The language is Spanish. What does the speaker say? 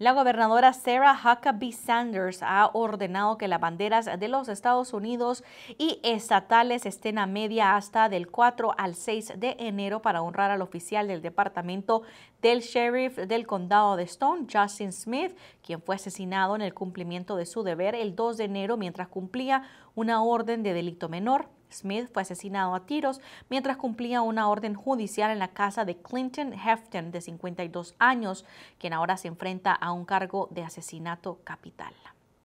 La gobernadora Sarah Huckabee Sanders ha ordenado que las banderas de los Estados Unidos y estatales estén a media hasta del 4 al 6 de enero para honrar al oficial del departamento del sheriff del condado de Stone, Justin Smith, quien fue asesinado en el cumplimiento de su deber el 2 de enero mientras cumplía una orden de delito menor. Smith fue asesinado a tiros mientras cumplía una orden judicial en la casa de Clinton Hefton, de 52 años, quien ahora se enfrenta a un cargo de asesinato capital.